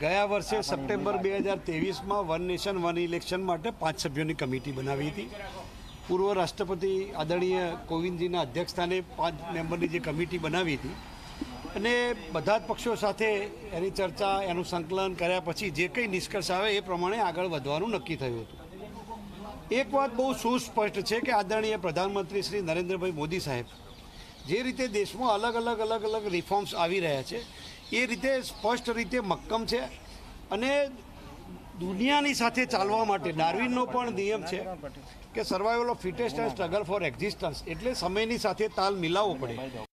ગયા વર્ષે સપ્ટેમ્બર બે હજાર તેવીસમાં વન નેશન વન ઇલેક્શન માટે પાંચ સભ્યોની કમિટી બનાવી હતી પૂર્વ રાષ્ટ્રપતિ આદરણીય કોવિંદજીના અધ્યક્ષસ્થાને પાંચ મેમ્બરની જે કમિટી બનાવી હતી અને બધા જ પક્ષો સાથે એની ચર્ચા એનું સંકલન કર્યા પછી જે કંઈ નિષ્કર્ષ આવે એ પ્રમાણે આગળ વધવાનું નક્કી થયું હતું એક વાત બહુ સુસ્પષ્ટ છે કે આદરણીય પ્રધાનમંત્રી શ્રી નરેન્દ્રભાઈ મોદી સાહેબ જે રીતે દેશમાં અલગ અલગ અલગ અલગ રિફોર્મ્સ આવી રહ્યા છે એ રીતે સ્પષ્ટ રીતે મક્કમ છે અને દુનિયાની સાથે ચાલવા માટે ડાર્વિનનો પણ નિયમ છે કે survival of fittest and struggle for existence એટલે સમયની સાથે તાલ મિલાવવો પડે